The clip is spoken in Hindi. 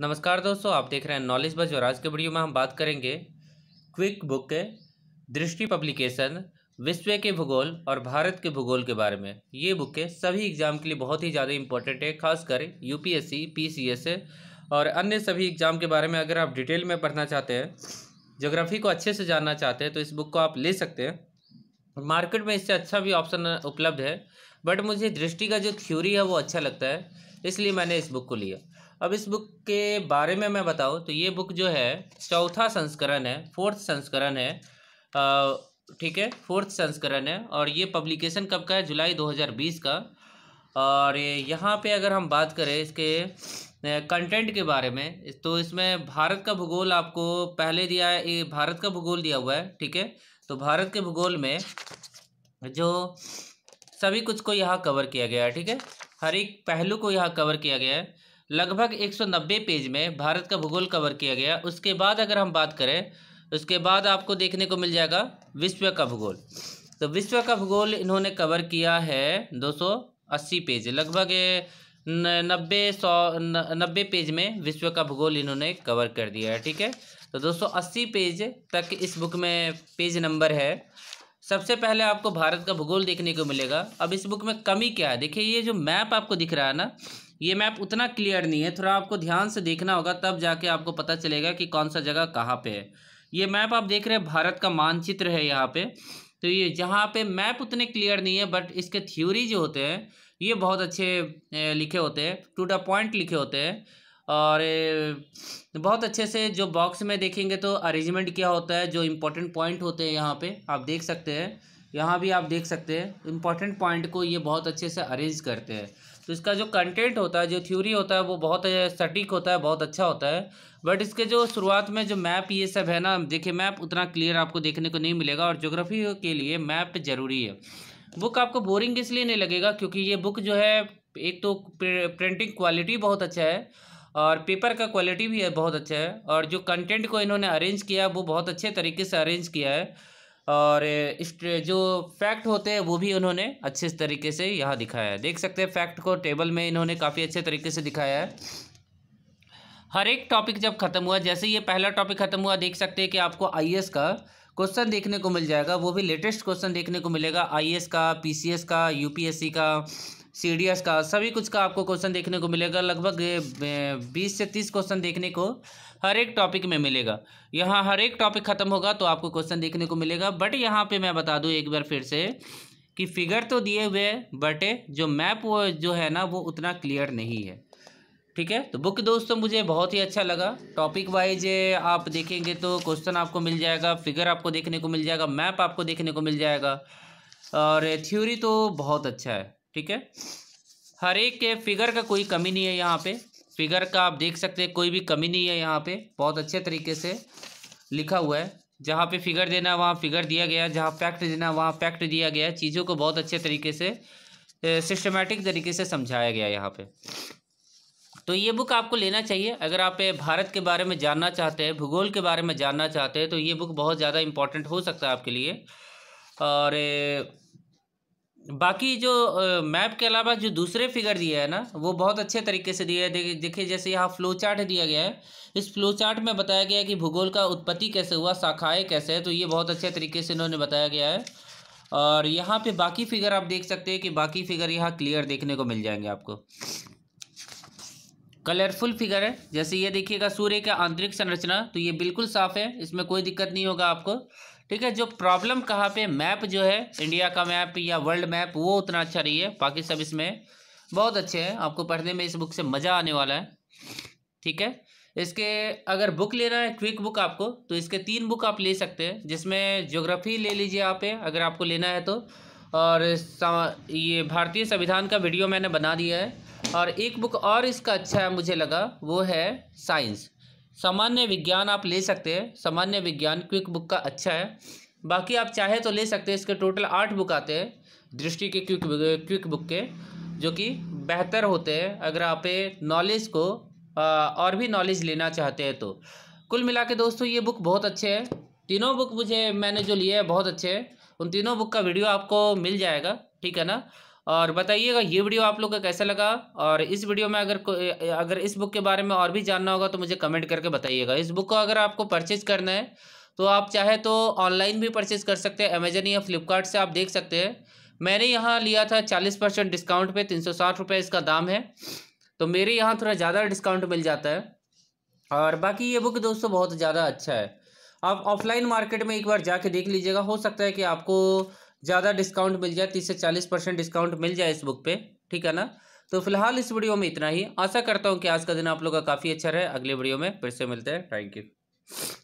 नमस्कार दोस्तों आप देख रहे हैं नॉलेज बज और आज के वीडियो में हम बात करेंगे क्विक बुक के दृष्टि पब्लिकेशन विश्व के भूगोल और भारत के भूगोल के बारे में ये बुकें सभी एग्ज़ाम के लिए बहुत ही ज़्यादा इंपॉर्टेंट है खासकर यूपीएससी पीसीएस और अन्य सभी एग्ज़ाम के बारे में अगर आप डिटेल में पढ़ना चाहते हैं जोग्राफी को अच्छे से जानना चाहते हैं तो इस बुक को आप ले सकते हैं मार्केट में इससे अच्छा भी ऑप्शन उपलब्ध है बट मुझे दृष्टि का जो थ्योरी है वो अच्छा लगता है इसलिए मैंने इस बुक को लिया अब इस बुक के बारे में मैं बताऊँ तो ये बुक जो है चौथा संस्करण है फोर्थ संस्करण है ठीक है फोर्थ संस्करण है और ये पब्लिकेशन कब का है जुलाई 2020 का और यहाँ पे अगर हम बात करें इसके कंटेंट के बारे में तो इसमें भारत का भूगोल आपको पहले दिया है भारत का भूगोल दिया हुआ है ठीक है तो भारत के भूगोल में जो सभी कुछ को यहाँ कवर किया गया है ठीक है हर एक पहलू को यहाँ कवर किया गया है लगभग 190 पेज में भारत का भूगोल कवर किया गया उसके बाद अगर हम बात करें उसके बाद आपको देखने को मिल जाएगा विश्व का भूगोल तो विश्व का भूगोल इन्होंने कवर किया है 280 पेज लगभग नब्बे सौ नब्बे पेज में विश्व का भूगोल इन्होंने कवर कर दिया है ठीक है तो 280 पेज तक इस बुक में पेज नंबर है सबसे पहले आपको भारत का भूगोल देखने को मिलेगा अब इस बुक में कमी क्या है देखिए ये जो मैप आपको दिख रहा है ना ये मैप उतना क्लियर नहीं है थोड़ा आपको ध्यान से देखना होगा तब जाके आपको पता चलेगा कि कौन सा जगह कहाँ पे है ये मैप आप देख रहे हैं भारत का मानचित्र है यहाँ पे तो ये जहाँ पे मैप उतने क्लियर नहीं है बट इसके थ्योरी जो होते हैं ये बहुत अच्छे लिखे होते हैं टू द पॉइंट लिखे होते हैं और बहुत अच्छे से जो बॉक्स में देखेंगे तो अरेंजमेंट क्या होता है जो इम्पोर्टेंट पॉइंट होते हैं यहाँ पर आप देख सकते हैं यहाँ भी आप देख सकते हैं इंपॉर्टेंट पॉइंट को ये बहुत अच्छे से अरेंज करते हैं तो इसका जो कंटेंट होता है जो थ्योरी होता है वो बहुत सटीक होता है बहुत अच्छा होता है बट इसके जो शुरुआत में जो मैप ये सब है ना देखिए मैप उतना क्लियर आपको देखने को नहीं मिलेगा और जोग्राफी के लिए मैप ज़रूरी है बुक आपको बोरिंग इसलिए नहीं लगेगा क्योंकि ये बुक जो है एक तो प्रिंटिंग क्वालिटी बहुत अच्छा है और पेपर का क्वालिटी भी है बहुत अच्छा है और जो कंटेंट को इन्होंने अरेंज किया वो बहुत अच्छे तरीके से अरेंज किया है और जो फैक्ट होते हैं वो भी उन्होंने अच्छे तरीके से यहाँ दिखाया है देख सकते हैं फैक्ट को टेबल में इन्होंने काफ़ी अच्छे तरीके से दिखाया है हर एक टॉपिक जब खत्म हुआ जैसे ये पहला टॉपिक खत्म हुआ देख सकते हैं कि आपको आई का क्वेश्चन देखने को मिल जाएगा वो भी लेटेस्ट क्वेश्चन देखने को मिलेगा आई का पी का यू का सी डी एस का सभी कुछ का आपको क्वेश्चन देखने को मिलेगा लगभग बीस से तीस क्वेश्चन देखने को हर एक टॉपिक में मिलेगा यहाँ हर एक टॉपिक ख़त्म होगा तो आपको क्वेश्चन देखने को मिलेगा बट यहाँ पे मैं बता दूँ एक बार फिर से कि फिगर तो दिए हुए बट जो मैप वो जो है ना वो उतना क्लियर नहीं है ठीक है तो बुक दोस्तों मुझे बहुत ही अच्छा लगा टॉपिक वाइज आप देखेंगे तो क्वेश्चन आपको मिल जाएगा फिगर आपको देखने को मिल जाएगा मैप आपको देखने को मिल जाएगा और थ्योरी तो बहुत अच्छा है ठीक है हर एक के फिगर का कोई कमी नहीं है यहाँ पे फिगर का आप देख सकते हैं कोई भी कमी नहीं है यहाँ पे बहुत अच्छे तरीके से लिखा हुआ है जहाँ पे फिगर देना वहाँ फिगर दिया गया जहाँ फैक्ट देना वहाँ फैक्ट दिया गया चीज़ों को बहुत अच्छे तरीके से सिस्टमेटिक तरीके से समझाया गया यहाँ पे तो ये बुक आपको लेना चाहिए अगर आप भारत के बारे में जानना चाहते हैं भूगोल के बारे में जानना चाहते हैं तो ये बुक बहुत ज़्यादा इम्पॉर्टेंट हो सकता है आपके लिए और बाकी जो मैप के अलावा जो दूसरे फिगर दिए है ना वो बहुत अच्छे तरीके से दिए है देखिए जैसे यहाँ फ्लो चार्ट दिया गया है इस फ्लो चार्ट में बताया गया है कि भूगोल का उत्पत्ति कैसे हुआ शाखाएँ कैसे है तो ये बहुत अच्छे तरीके से इन्होंने बताया गया है और यहाँ पे बाकी फिगर आप देख सकते हैं कि बाकी फिगर यहाँ क्लियर देखने को मिल जाएंगे आपको कलरफुल फिगर है जैसे ये देखिएगा सूर्य का आंतरिक संरचना तो ये बिल्कुल साफ है इसमें कोई दिक्कत नहीं होगा आपको ठीक है जो प्रॉब्लम कहाँ पे मैप जो है इंडिया का मैप या वर्ल्ड मैप वो उतना अच्छा नहीं है बाकी सब इसमें बहुत अच्छे हैं आपको पढ़ने में इस बुक से मज़ा आने वाला है ठीक है इसके अगर बुक लेना है क्विक बुक आपको तो इसके तीन बुक आप ले सकते हैं जिसमें ज्योग्राफी ले लीजिए आप अगर आपको लेना है तो और ये भारतीय संविधान का वीडियो मैंने बना दिया है और एक बुक और इसका अच्छा है मुझे लगा वो है साइंस सामान्य विज्ञान आप ले सकते हैं सामान्य विज्ञान क्विक बुक का अच्छा है बाकी आप चाहे तो ले सकते हैं इसके टोटल आठ बुक आते हैं दृष्टि के क्विक क्विक बुक के जो कि बेहतर होते हैं अगर आप नॉलेज को और भी नॉलेज लेना चाहते हैं तो कुल मिला के दोस्तों ये बुक बहुत अच्छे हैं तीनों बुक मुझे मैंने जो लिए है बहुत अच्छे हैं उन तीनों बुक का वीडियो आपको मिल जाएगा ठीक है ना और बताइएगा ये वीडियो आप लोग का कैसा लगा और इस वीडियो में अगर अगर इस बुक के बारे में और भी जानना होगा तो मुझे कमेंट करके बताइएगा इस बुक को अगर आपको परचेज करना है तो आप चाहे तो ऑनलाइन भी परचेज कर सकते हैं अमेजन या फ्लिपकार्ट से आप देख सकते हैं मैंने यहाँ लिया था चालीस परसेंट डिस्काउंट पे तीन सौ साठ रुपये इसका दाम है तो मेरे यहाँ थोड़ा ज़्यादा डिस्काउंट मिल जाता है और बाकी ये बुक दोस्तों बहुत ज़्यादा अच्छा है आप ऑफलाइन मार्केट में एक बार जाके देख लीजिएगा हो सकता है कि आपको ज़्यादा डिस्काउंट मिल जाए तीस से चालीस परसेंट डिस्काउंट मिल जाए इस बुक पे ठीक है ना तो फिलहाल इस वीडियो में इतना ही आशा करता हूँ कि आज का दिन आप लोग का काफ़ी अच्छा रहे अगले वीडियो में फिर से मिलते हैं थैंक यू